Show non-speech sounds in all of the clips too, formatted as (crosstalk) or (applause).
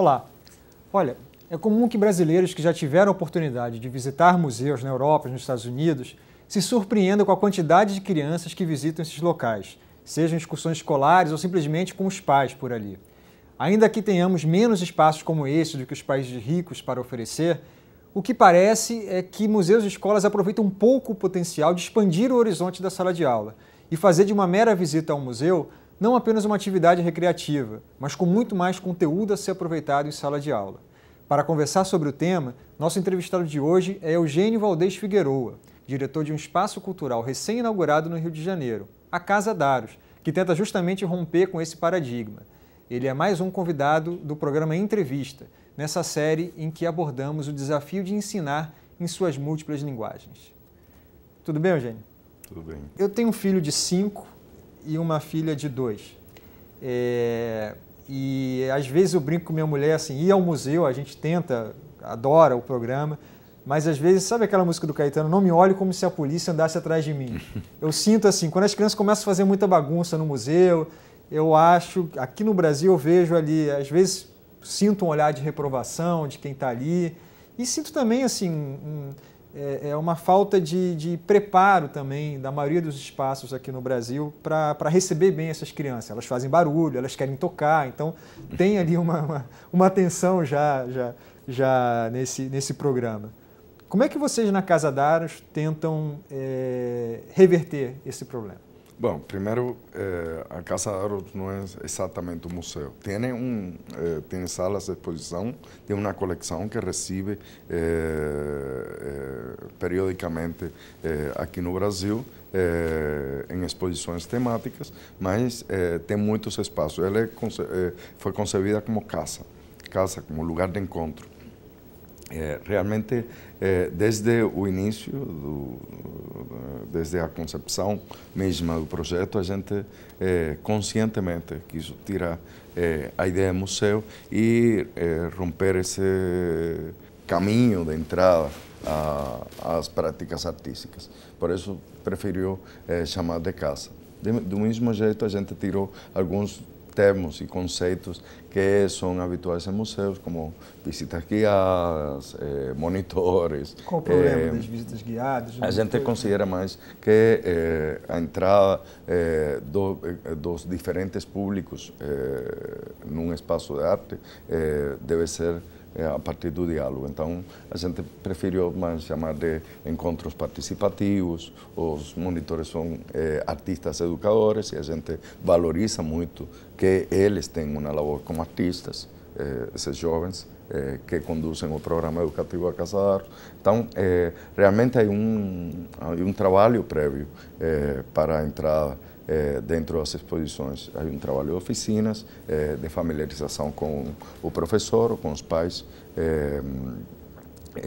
Olá. Olha, é comum que brasileiros que já tiveram a oportunidade de visitar museus na Europa e nos Estados Unidos se surpreendam com a quantidade de crianças que visitam esses locais, sejam excursões escolares ou simplesmente com os pais por ali. Ainda que tenhamos menos espaços como esse do que os países ricos para oferecer, o que parece é que museus e escolas aproveitam um pouco o potencial de expandir o horizonte da sala de aula e fazer de uma mera visita a um museu não apenas uma atividade recreativa, mas com muito mais conteúdo a ser aproveitado em sala de aula. Para conversar sobre o tema, nosso entrevistado de hoje é Eugênio Valdez Figueroa, diretor de um espaço cultural recém-inaugurado no Rio de Janeiro, a Casa Daros, que tenta justamente romper com esse paradigma. Ele é mais um convidado do programa Entrevista, nessa série em que abordamos o desafio de ensinar em suas múltiplas linguagens. Tudo bem, Eugênio? Tudo bem. Eu tenho um filho de cinco e uma filha de dois. É, e às vezes eu brinco com minha mulher assim, ir ao museu, a gente tenta, adora o programa, mas às vezes, sabe aquela música do Caetano, não me olhe como se a polícia andasse atrás de mim. (laughs) Eu sinto assim, quando as crianças começam a fazer muita bagunça no museu, eu acho, aqui no Brasil eu vejo ali, às vezes sinto um olhar de reprovação de quem está ali, e sinto também assim, um, é, é, uma falta de, de, preparo também da maioria dos espaços aqui no Brasil para receber bem essas crianças. Elas fazem barulho, elas querem tocar, então tem ali uma, uma, uma atenção já, já, já nesse, nesse programa. Como é que vocês na Casa Daros tentam é, reverter esse problema? Bom, primeiro, eh, a Casa da Arte não é exatamente um museu. Tem, um, eh, tem salas de exposição, tem uma coleção que recebe eh, eh, periodicamente eh, aqui no Brasil eh, em exposições temáticas, mas tem muitos espaços. Ela é conce foi concebida como casa, casa como lugar de encontro. realmente é, desde o início, do, desde a concepção mesma do projeto, a gente é, conscientemente quis tirar é, a ideia museu e é, romper esse caminho de entrada às práticas artísticas. Por isso, preferiu é, chamar de casa. De, do mesmo jeito, a gente tirou alguns termos e conceitos que são habituais em museus, como visitas guiadas, eh, monitores. Qual o problema eh, das visitas guiadas? A gente foi... considera mais que eh, a entrada eh, do, eh, dos diferentes públicos eh, num espaço de arte deve ser é, a partir do diálogo. Então, a gente preferiu mais chamar de encontros participativos, os monitores são é, artistas educadores e a gente valoriza muito que eles têm uma labor como artistas, é, esses jovens que conduzem o programa educativo a arroz. Então, realmente há um, há um trabalho prévio para a entrada é, dentro das exposições, um trabalho de oficinas é, de familiarização com o professor, com os pais. É,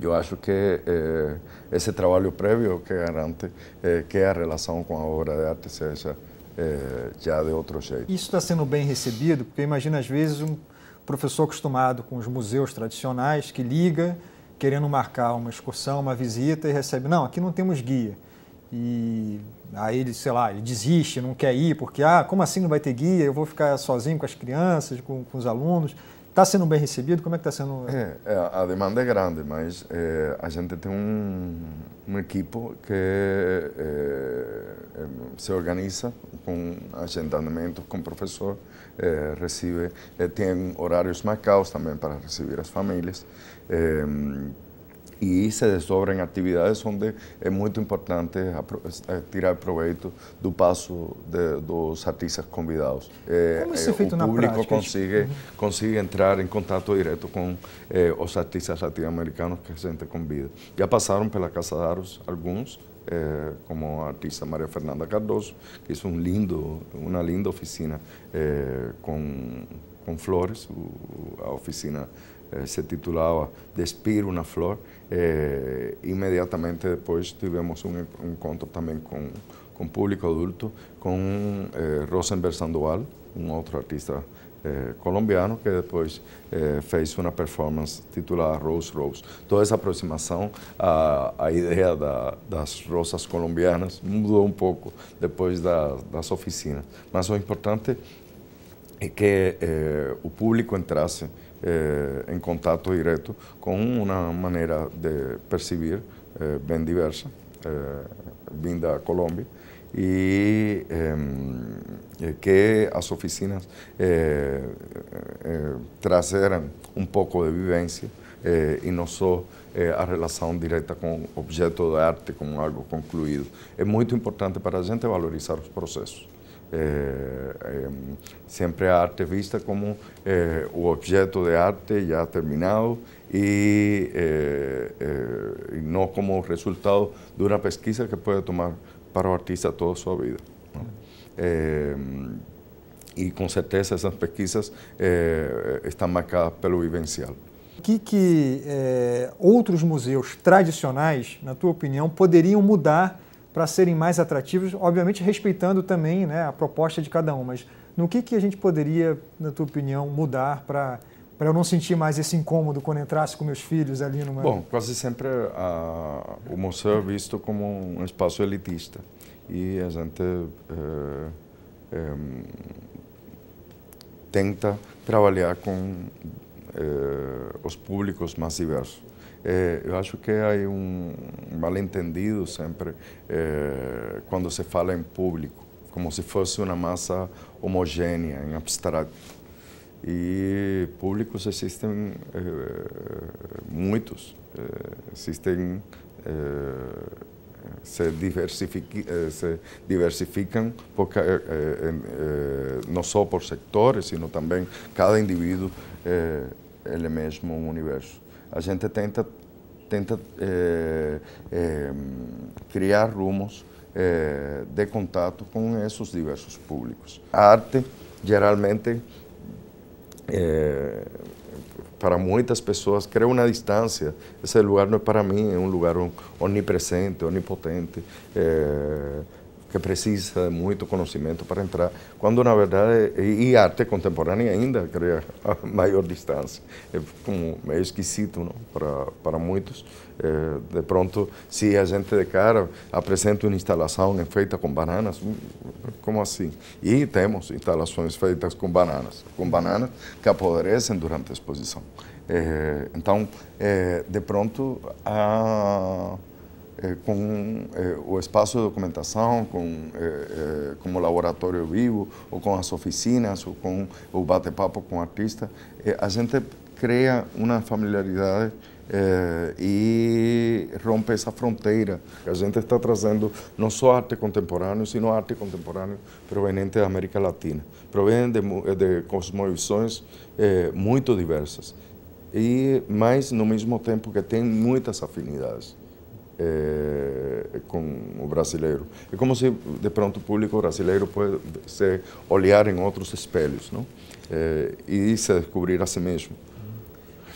eu acho que é, esse trabalho prévio que garante é, que é a relação com a obra de arte seja já de outro jeito. Isso está sendo bem recebido, porque imagina às vezes um professor acostumado com os museus tradicionais que liga querendo marcar uma excursão, uma visita e recebe, não, aqui não temos guia e aí ele, sei lá, ele desiste, não quer ir, porque, ah, como assim não vai ter guia? Eu vou ficar sozinho com as crianças, com, com os alunos. Está sendo bem recebido? Como é que está sendo? É, é, a demanda é grande, mas é, a gente tem um, um equipo que é, é se organiza com agendamentos com o professor, é, recebe, é, tem horários marcados também para receber as famílias. Y se desobren actividades donde es muy importante eh, tirar provecho del paso de, dos artistas convidados. el eh, o eh, público consigue consigue entrar en contacto directo con los os artistas latinoamericanos que se vida convida. pasaron por pela Casa de Aros algunos, como artista María Fernanda Cardoso, que hizo un lindo, una linda oficina con, flores, la oficina Eh, se titulava Despir uma Flor. É, eh, imediatamente depois tivemos um encontro também com, com público adulto, com é, eh, Rosenberg Sandoval, um outro artista é, colombiano que depois é, fez uma performance titulada Rose Rose. Toda essa aproximação à, à ideia da, das rosas colombianas mudou um pouco depois da, das oficinas. Mas o importante é que é, o público entrasse Eh, en contacto directo con una manera de percibir eh, bien diversa, vinda eh, a Colombia, y em, que las oficinas trajeran un poco de vivencia, y no solo a relación directa con objetos de arte como algo concluido. Es muy importante para la gente valorizar los procesos. é, sempre a arte vista como eh, o objeto de arte já terminado e não como resultado de uma pesquisa que pode tomar para o artista toda a sua vida. e com certeza essas pesquisas estão marcadas pelo vivencial. O que, que é, outros museus tradicionais, na tua opinião, poderiam mudar para serem mais atrativos, obviamente respeitando também né, a proposta de cada um, mas no que, que a gente poderia, na tua opinião, mudar para para eu não sentir mais esse incômodo quando entrasse com meus filhos ali numa... Bom, quase sempre a, ah, o museu é visto como um espaço elitista e a gente é, é, tenta trabalhar com é, os públicos mais diversos. É, eu acho que há um mal-entendido sempre é, eh, quando se fala em público, como se fosse uma massa homogênea, em abstrato. E públicos existem é, muitos, existem, se, se, diversificam por, eh, não só por sectores, sino também cada indivíduo é ele mesmo um universo. a gente tenta, tenta eh, em, criar rumos eh, de contacto con esos diversos públicos. A arte, generalmente, eh, para muchas personas crea una distancia. Ese lugar no es para mí, es un lugar omnipresente, onipotente. que precisa de muito conhecimento para entrar, quando na verdade, e arte contemporânea ainda cria a (laughs) maior distância. É como meio é esquisito não? Para, para muitos. É, de pronto, se a gente de cara apresenta uma instalação é feita com bananas, hum, como assim? E temos instalações feitas com bananas, com bananas que apodrecem durante a exposição. É, então, é, de pronto, a é, com é, o espaço de documentação, com, eh, é, com o laboratório vivo, ou com as oficinas, ou com o bate-papo com o artista, a gente cria uma familiaridade e rompe essa fronteira. A gente está trazendo não só arte contemporânea, sino arte contemporânea proveniente da América Latina. Provém de, de cosmovisões muito diversas. E, mas, no mesmo tempo, que tem muitas afinidades é, com o brasileiro. É como se, de pronto, o público brasileiro pode se olhar em outros espelhos não? É, eh, e se descobrir a si mesmo.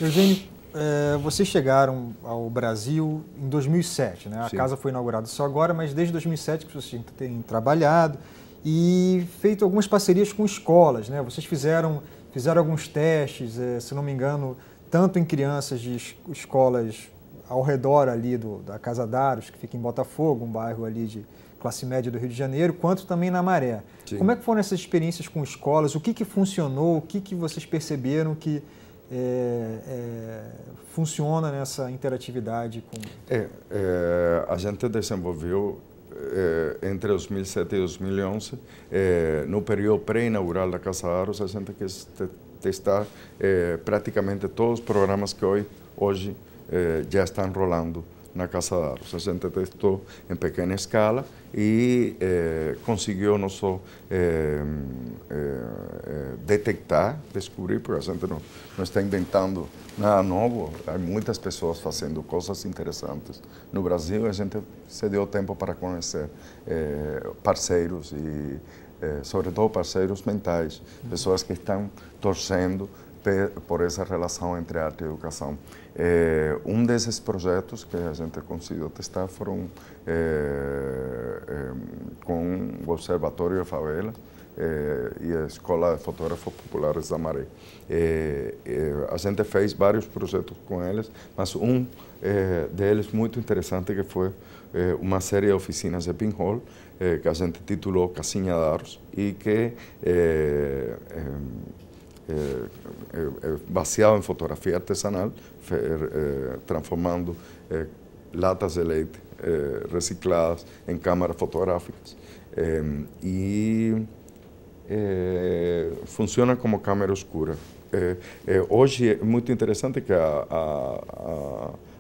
Eugênio, é, vocês chegaram ao Brasil em 2007, né? A Sim. casa foi inaugurada só agora, mas desde 2007 que vocês têm trabalhado e feito algumas parcerias com escolas, né? Vocês fizeram, fizeram alguns testes, eh, se não me engano, tanto em crianças de escolas ao redor ali do, da Casa Daros, que fica em Botafogo, um bairro ali de classe média do Rio de Janeiro, quanto também na Maré. Sim. Como é que foram essas experiências com escolas? O que, que funcionou? O que, que vocês perceberam que é, é, funciona nessa interatividade? Com... É, é a gente desenvolveu é, entre 2007 e 2011, é, no período pré-inaugural da Casa Aros, a gente quis testar praticamente todos os programas que hoje, hoje eh, está enrolando rolando na Casa da Árvore. A gente testou em pequena escala e eh, conseguiu não só eh, eh, detectar, descobrir, porque a gente não, não está inventando nada novo, há muitas pessoas fazendo coisas interessantes no Brasil a gente se deu tempo para conhecer eh, parceiros e eh, sobretudo parceiros mentais, pessoas que estão torcendo ter, por essa relação entre arte e educação. É, um desses projetos que a gente conseguiu testar foram é, é, com o Observatório de Favela e a Escola de Fotógrafos Populares da Maré. a gente fez vários projetos com eles, mas um deles muito interessante que foi uma série de oficinas de pinhole que a gente titulou Casinha d'Aros e que eh, baseado eh, en fotografía artesanal, eh, eh, transformando latas de leite recicladas en cámaras fotográficas. y funciona como cámara oscura. hoy es muy interesante que a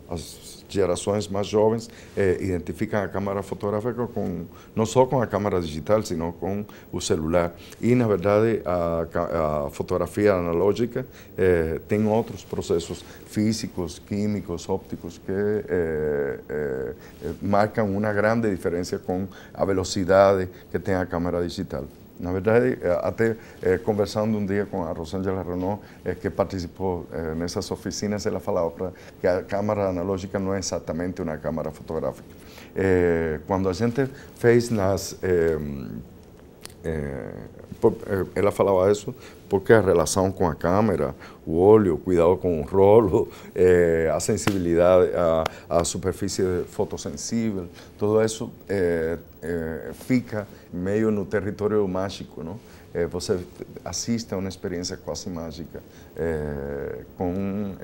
as generaciones más jóvenes eh, identifican la cámara fotográfica no não con la cámara digital, sino con el celular. Y, en verdade la eh, fotografía analógica eh, tiene otros procesos físicos, químicos, ópticos que marcan una uma grande diferença com a velocidade que tiene la cámara digital. Na verdade, eh, até eh, conversando un día con a Rosângela Renault, eh, que participó en esas oficinas, ela falava que la cámara analógica no es exactamente una cámara fotográfica. Cuando a gente fez nas em, É, é, ela falava isso porque a relação com a câmera, o olho, o cuidado com o rolo, (laughs) é, a sensibilidade, a, a, superfície fotossensível, tudo isso é, é, fica meio no território mágico, não? É, você assiste a uma experiência quase mágica com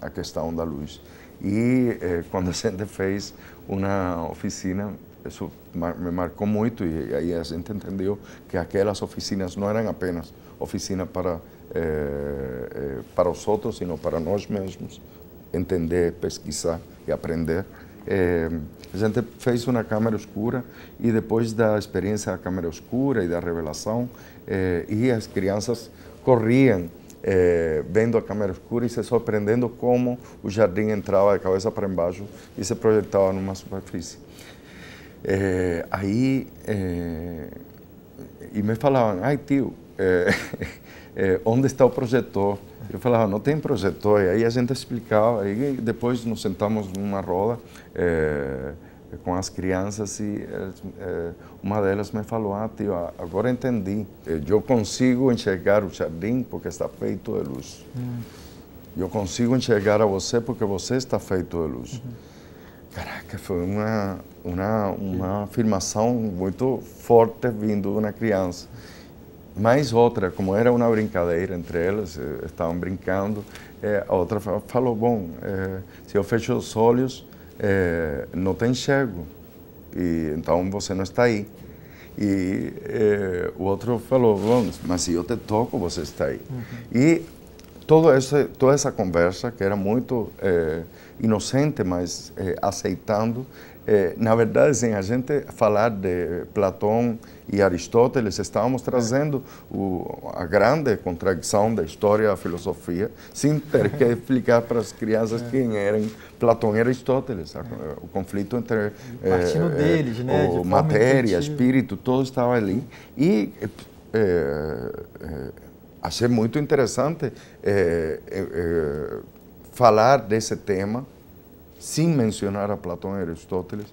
a questão da luz. E quando a gente fez uma oficina isso me marcou muito e aí a gente entendeu que aquelas oficinas não eram apenas oficinas para, eh, eh para os outros, sino para nós mesmos entender, pesquisar e aprender. É, eh, a gente fez uma câmera escura e depois da experiência da câmera escura e da revelação, é, e eh, as crianças corriam é, vendo a câmera escura e se surpreendendo como o jardim entrava de cabeça para embaixo e se projetava numa superfície. É, aí. É, e me falavam, ai tio, é, (laughs) é, onde está o projetor? Eu falava, não tem projetor. E aí a gente explicava. E depois nos sentamos numa roda é, com as crianças e é, uma delas me falou, ah tio, agora entendi. Eu consigo enxergar o jardim porque está feito de luz. Hum. Eu consigo enxergar a você porque você está feito de luz. Uhum que foi uma uma uma afirmação muito forte vindo de uma criança. Mais outra, como era uma brincadeira entre elas, eh, estavam brincando, eh, a outra falou, bom, eh, se eu fecho os olhos, não tem enxergo, e, então você não está aí. E o outro falou, bom, mas se eu te toco, você está aí. Uhum. E todo esse, toda essa conversa, que era muito é, inocente, mas é, aceitando, é, na verdade, sem a gente falar de Platão e Aristóteles, estávamos trazendo o, a grande contradição da história da filosofia, sem ter que (laughs) explicar para as crianças é. quem eram Platão e Aristóteles, o conflito entre deles, né? o, matéria, espírito, tudo estava ali. E achei muito interessante é, é, é, falar desse tema sem mencionar a Platão e Aristóteles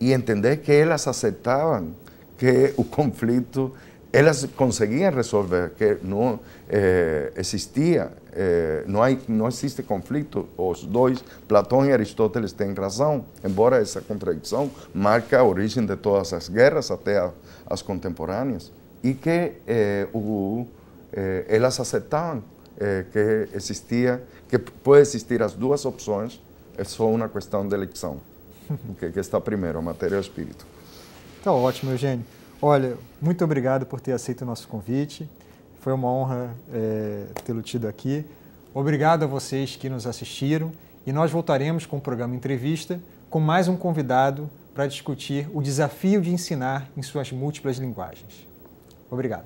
e entender que elas aceitavam que o conflito elas conseguiam resolver que não é, existia é, não, há, não existe conflito os dois Platão e Aristóteles têm razão embora essa contradição marca a origem de todas as guerras até a, as contemporâneas e que o eh, elas aceitavam eh, que existia, que pode existir as duas opções, é só uma questão de eleição, (laughs) que, que está primeiro, a matéria ou o espírito. Está ótimo, Eugênio. Olha, muito obrigado por ter aceito o nosso convite. Foi uma honra é, tê-lo tido aqui. Obrigado a vocês que nos assistiram e nós voltaremos com o programa Entrevista com mais um convidado para discutir o desafio de ensinar em suas múltiplas linguagens. Obrigado.